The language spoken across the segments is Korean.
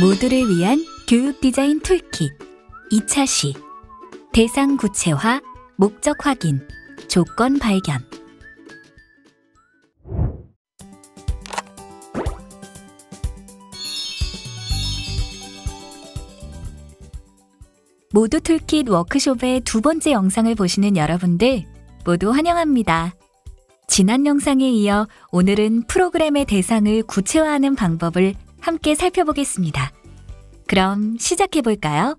모두를 위한 교육 디자인 툴킷 2차 시 대상 구체화, 목적 확인, 조건 발견 모두 툴킷 워크숍의 두 번째 영상을 보시는 여러분들 모두 환영합니다. 지난 영상에 이어 오늘은 프로그램의 대상을 구체화하는 방법을 함께 살펴보겠습니다. 그럼 시작해 볼까요?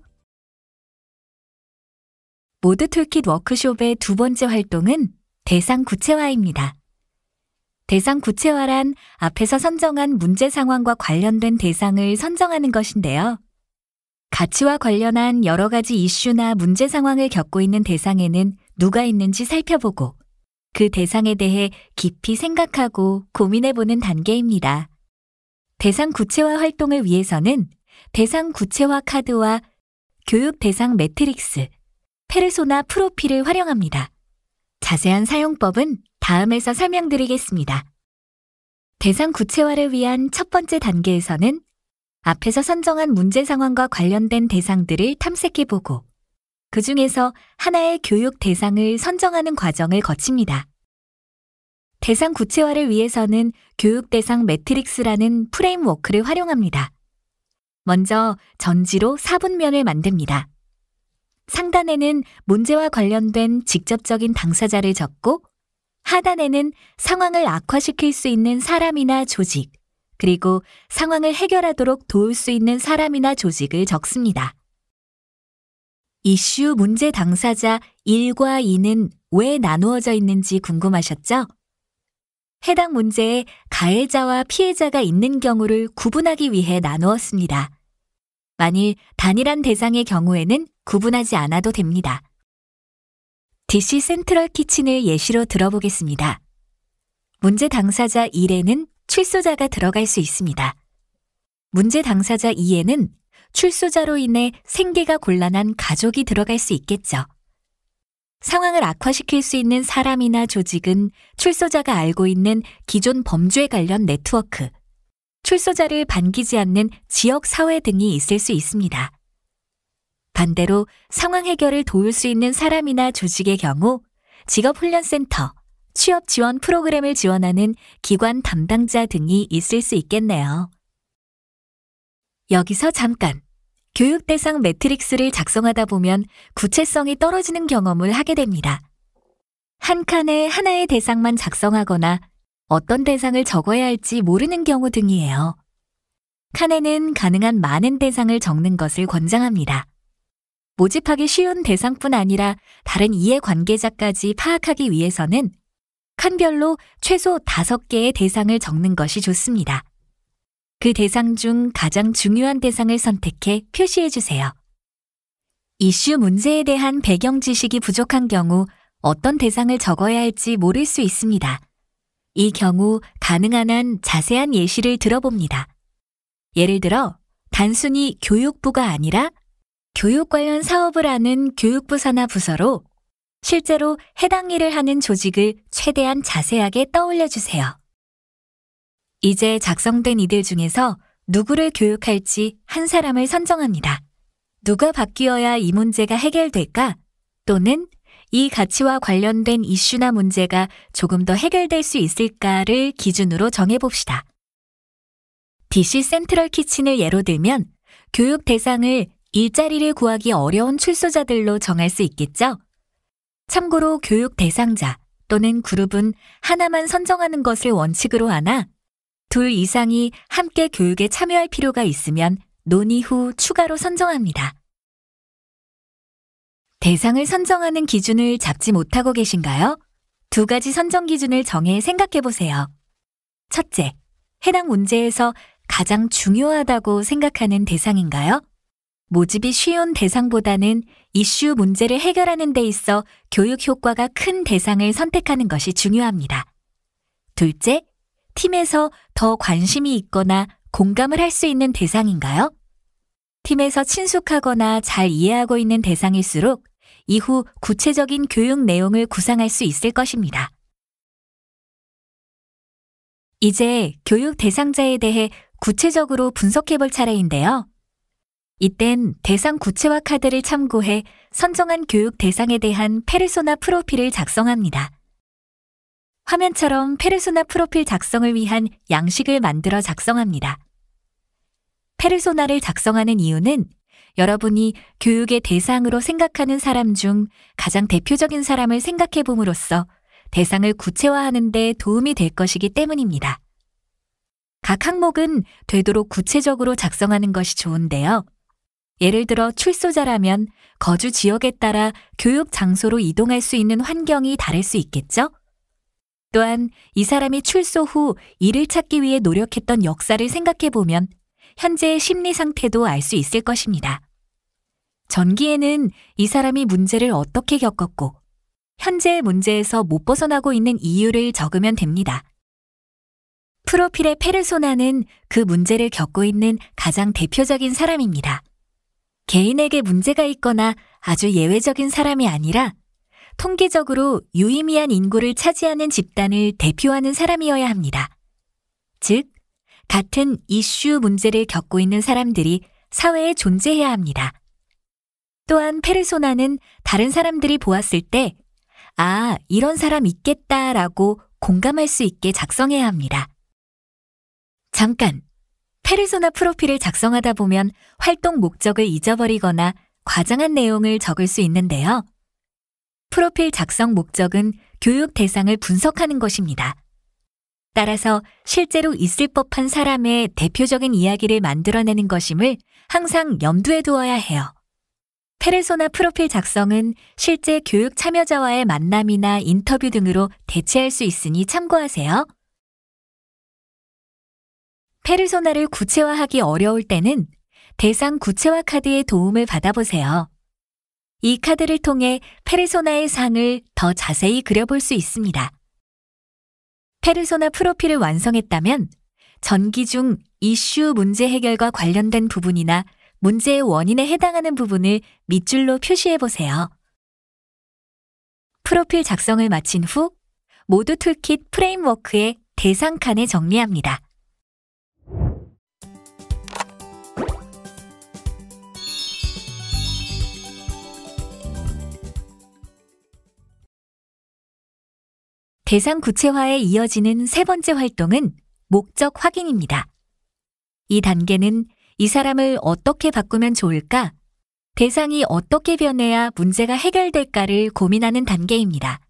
모드 툴킷 워크숍의 두 번째 활동은 대상 구체화입니다. 대상 구체화란 앞에서 선정한 문제 상황과 관련된 대상을 선정하는 것인데요. 가치와 관련한 여러 가지 이슈나 문제 상황을 겪고 있는 대상에는 누가 있는지 살펴보고 그 대상에 대해 깊이 생각하고 고민해보는 단계입니다. 대상 구체화 활동을 위해서는 대상 구체화 카드와 교육 대상 매트릭스, 페르소나 프로필을 활용합니다. 자세한 사용법은 다음에서 설명드리겠습니다. 대상 구체화를 위한 첫 번째 단계에서는 앞에서 선정한 문제 상황과 관련된 대상들을 탐색해보고 그 중에서 하나의 교육 대상을 선정하는 과정을 거칩니다. 대상 구체화를 위해서는 교육 대상 매트릭스라는 프레임워크를 활용합니다. 먼저 전지로 사분면을 만듭니다. 상단에는 문제와 관련된 직접적인 당사자를 적고 하단에는 상황을 악화시킬 수 있는 사람이나 조직, 그리고 상황을 해결하도록 도울 수 있는 사람이나 조직을 적습니다. 이슈 문제 당사자 1과 2는 왜 나누어져 있는지 궁금하셨죠? 해당 문제에 가해자와 피해자가 있는 경우를 구분하기 위해 나누었습니다. 만일 단일한 대상의 경우에는 구분하지 않아도 됩니다. DC 센트럴 키친을 예시로 들어보겠습니다. 문제 당사자 1에는 출소자가 들어갈 수 있습니다. 문제 당사자 2에는 출소자로 인해 생계가 곤란한 가족이 들어갈 수 있겠죠. 상황을 악화시킬 수 있는 사람이나 조직은 출소자가 알고 있는 기존 범죄 관련 네트워크, 출소자를 반기지 않는 지역 사회 등이 있을 수 있습니다. 반대로 상황 해결을 도울 수 있는 사람이나 조직의 경우 직업훈련센터, 취업 지원 프로그램을 지원하는 기관 담당자 등이 있을 수 있겠네요. 여기서 잠깐. 교육 대상 매트릭스를 작성하다 보면 구체성이 떨어지는 경험을 하게 됩니다. 한 칸에 하나의 대상만 작성하거나 어떤 대상을 적어야 할지 모르는 경우 등이에요. 칸에는 가능한 많은 대상을 적는 것을 권장합니다. 모집하기 쉬운 대상뿐 아니라 다른 이해관계자까지 파악하기 위해서는 칸별로 최소 5개의 대상을 적는 것이 좋습니다. 그 대상 중 가장 중요한 대상을 선택해 표시해 주세요. 이슈 문제에 대한 배경 지식이 부족한 경우 어떤 대상을 적어야 할지 모를 수 있습니다. 이 경우 가능한 한 자세한 예시를 들어봅니다. 예를 들어, 단순히 교육부가 아니라 교육 관련 사업을 하는 교육부 산하 부서로 실제로 해당 일을 하는 조직을 최대한 자세하게 떠올려 주세요. 이제 작성된 이들 중에서 누구를 교육할지 한 사람을 선정합니다. 누가 바뀌어야 이 문제가 해결될까? 또는 이 가치와 관련된 이슈나 문제가 조금 더 해결될 수 있을까를 기준으로 정해봅시다. DC 센트럴 키친을 예로 들면 교육 대상을 일자리를 구하기 어려운 출소자들로 정할 수 있겠죠? 참고로 교육 대상자 또는 그룹은 하나만 선정하는 것을 원칙으로 하나 둘 이상이 함께 교육에 참여할 필요가 있으면 논의 후 추가로 선정합니다. 대상을 선정하는 기준을 잡지 못하고 계신가요? 두 가지 선정 기준을 정해 생각해 보세요. 첫째, 해당 문제에서 가장 중요하다고 생각하는 대상인가요? 모집이 쉬운 대상보다는 이슈 문제를 해결하는 데 있어 교육 효과가 큰 대상을 선택하는 것이 중요합니다. 둘째, 팀에서 더 관심이 있거나 공감을 할 수 있는 대상인가요? 팀에서 친숙하거나 잘 이해하고 있는 대상일수록 이후 구체적인 교육 내용을 구상할 수 있을 것입니다. 이제 교육 대상자에 대해 구체적으로 분석해 볼 차례인데요. 이땐 대상 구체화 카드를 참고해 선정한 교육 대상에 대한 페르소나 프로필을 작성합니다. 화면처럼 페르소나 프로필 작성을 위한 양식을 만들어 작성합니다. 페르소나를 작성하는 이유는 여러분이 교육의 대상으로 생각하는 사람 중 가장 대표적인 사람을 생각해 봄으로써 대상을 구체화하는 데 도움이 될 것이기 때문입니다. 각 항목은 되도록 구체적으로 작성하는 것이 좋은데요. 예를 들어 출소자라면 거주 지역에 따라 교육 장소로 이동할 수 있는 환경이 다를 수 있겠죠? 또한 이 사람이 출소 후 이를 찾기 위해 노력했던 역사를 생각해 보면 현재의 심리 상태도 알 수 있을 것입니다. 전기에는 이 사람이 문제를 어떻게 겪었고 현재의 문제에서 못 벗어나고 있는 이유를 적으면 됩니다. 프로필의 페르소나는 그 문제를 겪고 있는 가장 대표적인 사람입니다. 개인에게 문제가 있거나 아주 예외적인 사람이 아니라 통계적으로 유의미한 인구를 차지하는 집단을 대표하는 사람이어야 합니다. 즉, 같은 이슈 문제를 겪고 있는 사람들이 사회에 존재해야 합니다. 또한 페르소나는 다른 사람들이 보았을 때, 아, 이런 사람 있겠다라고 공감할 수 있게 작성해야 합니다. 잠깐! 페르소나 프로필을 작성하다 보면 활동 목적을 잊어버리거나 과장한 내용을 적을 수 있는데요. 프로필 작성 목적은 교육 대상을 분석하는 것입니다. 따라서 실제로 있을 법한 사람의 대표적인 이야기를 만들어내는 것임을 항상 염두에 두어야 해요. 페르소나 프로필 작성은 실제 교육 참여자와의 만남이나 인터뷰 등으로 대체할 수 있으니 참고하세요. 페르소나를 구체화하기 어려울 때는 대상 구체화 카드의 도움을 받아보세요. 이 카드를 통해 페르소나의 상을 더 자세히 그려볼 수 있습니다. 페르소나 프로필을 완성했다면 전기 중 이슈 문제 해결과 관련된 부분이나 문제의 원인에 해당하는 부분을 밑줄로 표시해 보세요. 프로필 작성을 마친 후 모두 툴킷 프레임워크의 대상 칸에 정리합니다. 대상 구체화에 이어지는 세 번째 활동은 목적 확인입니다. 이 단계는 이 사람을 어떻게 바꾸면 좋을까? 대상이 어떻게 변해야 문제가 해결될까를 고민하는 단계입니다.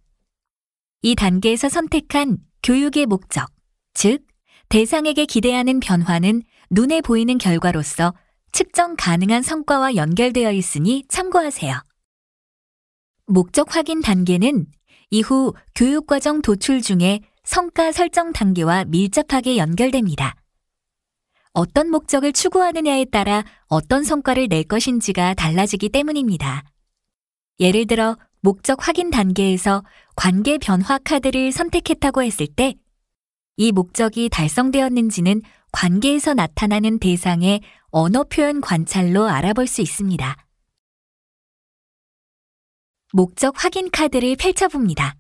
이 단계에서 선택한 교육의 목적, 즉, 대상에게 기대하는 변화는 눈에 보이는 결과로서 측정 가능한 성과와 연결되어 있으니 참고하세요. 목적 확인 단계는 이후 교육과정 도출 중에 성과 설정 단계와 밀접하게 연결됩니다. 어떤 목적을 추구하느냐에 따라 어떤 성과를 낼 것인지가 달라지기 때문입니다. 예를 들어 목적 확인 단계에서 관계 변화 카드를 선택했다고 했을 때 이 목적이 달성되었는지는 관계에서 나타나는 대상의 언어 표현 관찰로 알아볼 수 있습니다. 목적 확인 카드를 펼쳐봅니다.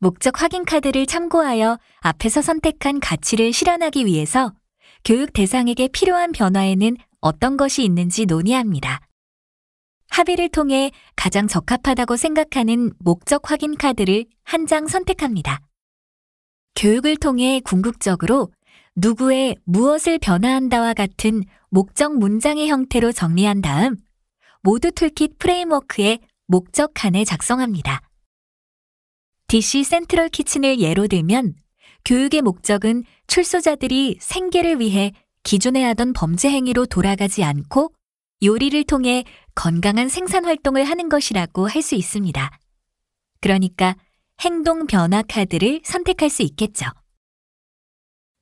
목적 확인 카드를 참고하여 앞에서 선택한 가치를 실현하기 위해서 교육 대상에게 필요한 변화에는 어떤 것이 있는지 논의합니다. 합의를 통해 가장 적합하다고 생각하는 목적 확인 카드를 한 장 선택합니다. 교육을 통해 궁극적으로 누구의 무엇을 변화한다와 같은 목적 문장의 형태로 정리한 다음 모두 툴킷 프레임워크에 목적 칸에 작성합니다. DC 센트럴 키친을 예로 들면 교육의 목적은 출소자들이 생계를 위해 기존에 하던 범죄 행위로 돌아가지 않고 요리를 통해 건강한 생산 활동을 하는 것이라고 할 수 있습니다. 그러니까 행동 변화 카드를 선택할 수 있겠죠.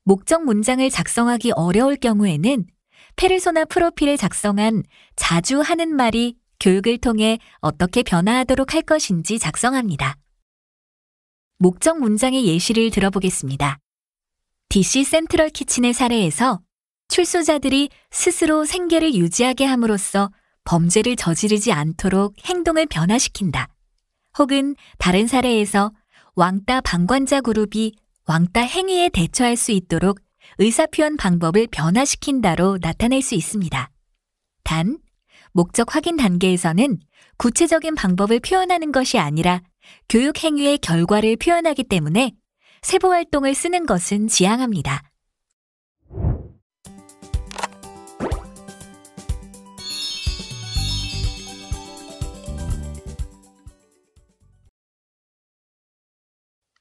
목적 문장을 작성하기 어려울 경우에는 페르소나 프로필에 작성한 자주 하는 말이 교육을 통해 어떻게 변화하도록 할 것인지 작성합니다. 목적 문장의 예시를 들어보겠습니다. DC 센트럴 키친의 사례에서 출소자들이 스스로 생계를 유지하게 함으로써 범죄를 저지르지 않도록 행동을 변화시킨다. 혹은 다른 사례에서 왕따 방관자 그룹이 왕따 행위에 대처할 수 있도록 의사표현 방법을 변화시킨다로 나타낼 수 있습니다. 단, 목적 확인 단계에서는 구체적인 방법을 표현하는 것이 아니라 교육 행위의 결과를 표현하기 때문에 세부 활동을 쓰는 것은 지양합니다.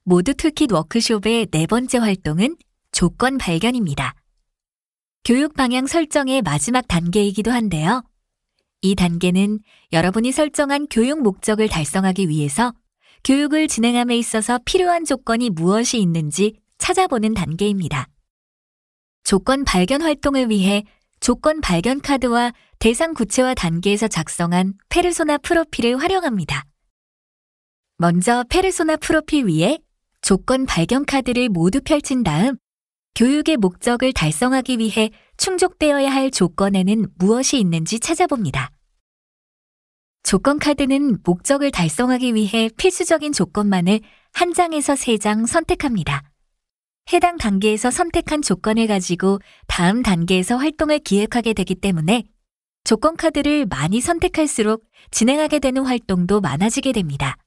모두 툴킷 워크숍의 네 번째 활동은 조건 발견입니다. 교육 방향 설정의 마지막 단계이기도 한데요. 이 단계는 여러분이 설정한 교육 목적을 달성하기 위해서 교육을 진행함에 있어서 필요한 조건이 무엇이 있는지 찾아보는 단계입니다. 조건 발견 활동을 위해 조건 발견 카드와 대상 구체화 단계에서 작성한 페르소나 프로필을 활용합니다. 먼저 페르소나 프로필 위에 조건 발견 카드를 모두 펼친 다음 교육의 목적을 달성하기 위해 충족되어야 할 조건에는 무엇이 있는지 찾아봅니다. 조건 카드는 목적을 달성하기 위해 필수적인 조건만을 한 장에서 세 장 선택합니다. 해당 단계에서 선택한 조건을 가지고 다음 단계에서 활동을 기획하게 되기 때문에 조건 카드를 많이 선택할수록 진행하게 되는 활동도 많아지게 됩니다.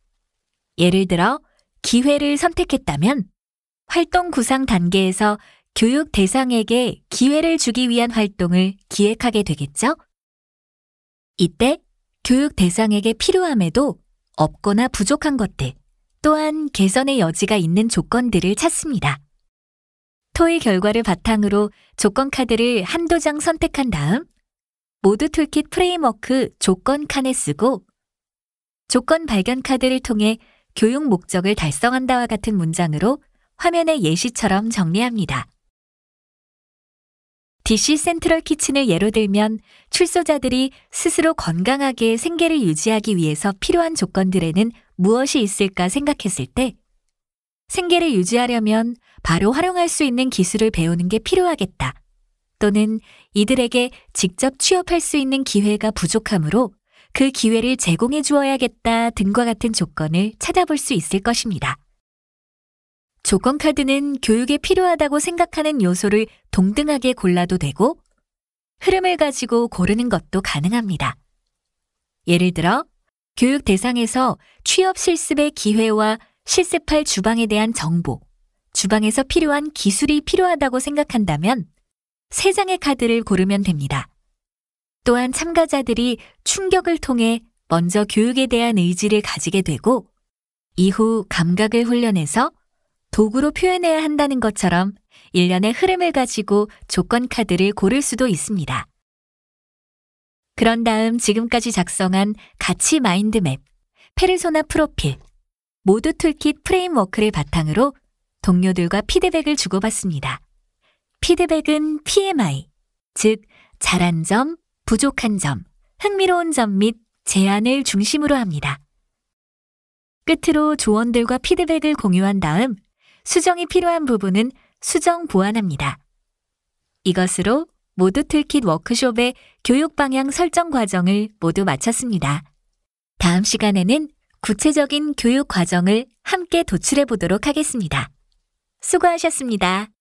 예를 들어 기회를 선택했다면 활동 구상 단계에서 교육 대상에게 기회를 주기 위한 활동을 기획하게 되겠죠? 이때 교육 대상에게 필요함에도 없거나 부족한 것들, 또한 개선의 여지가 있는 조건들을 찾습니다. 토의 결과를 바탕으로 조건 카드를 한두 장 선택한 다음 모두 툴킷 프레임워크 조건 칸에 쓰고 조건 발견 카드를 통해 교육 목적을 달성한다와 같은 문장으로 화면의 예시처럼 정리합니다. DC 센트럴 키친을 예로 들면 출소자들이 스스로 건강하게 생계를 유지하기 위해서 필요한 조건들에는 무엇이 있을까 생각했을 때 생계를 유지하려면 바로 활용할 수 있는 기술을 배우는 게 필요하겠다. 또는 이들에게 직접 취업할 수 있는 기회가 부족하므로 그 기회를 제공해 주어야겠다 등과 같은 조건을 찾아볼 수 있을 것입니다. 조건카드는 교육에 필요하다고 생각하는 요소를 동등하게 골라도 되고 흐름을 가지고 고르는 것도 가능합니다. 예를 들어, 교육 대상에서 취업 실습의 기회와 실습할 주방에 대한 정보, 주방에서 필요한 기술이 필요하다고 생각한다면 세장의 카드를 고르면 됩니다. 또한 참가자들이 충격을 통해 먼저 교육에 대한 의지를 가지게 되고, 이후 감각을 훈련해서 도구로 표현해야 한다는 것처럼 일련의 흐름을 가지고 조건 카드를 고를 수도 있습니다. 그런 다음 지금까지 작성한 가치 마인드맵, 페르소나 프로필, 모두 툴킷 프레임워크를 바탕으로 동료들과 피드백을 주고받습니다. 피드백은 PMI, 즉 잘한 점, 부족한 점, 흥미로운 점 및 제안을 중심으로 합니다. 끝으로 조언들과 피드백을 공유한 다음 수정이 필요한 부분은 수정 보완합니다. 이것으로 모두 툴킷 워크숍의 교육 방향 설정 과정을 모두 마쳤습니다. 다음 시간에는 구체적인 교육 과정을 함께 도출해 보도록 하겠습니다. 수고하셨습니다.